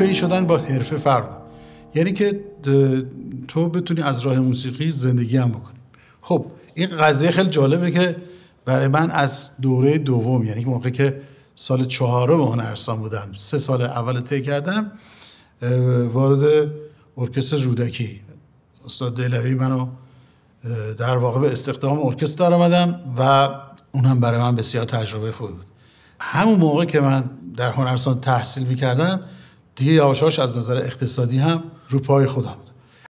ای شدن با حرفه فرق یعنی که تو بتونی از راه موسیقی زندگی هم بکنی خب این قضیه خیلی جالبه که برای من از دوره دوم یعنی موقعی که سال چهارم هنرستان بودم سه سال اول طی کردم وارد ارکستر رودکی استاد دلوی منو در واقع به استخدام ارکستر آمدم و اون هم برای من بسیار تجربه خوبی بود همون موقع که من در هنرستان تحصیل میکردم دیگه یواشاش از نظر اقتصادی هم رو پای خودم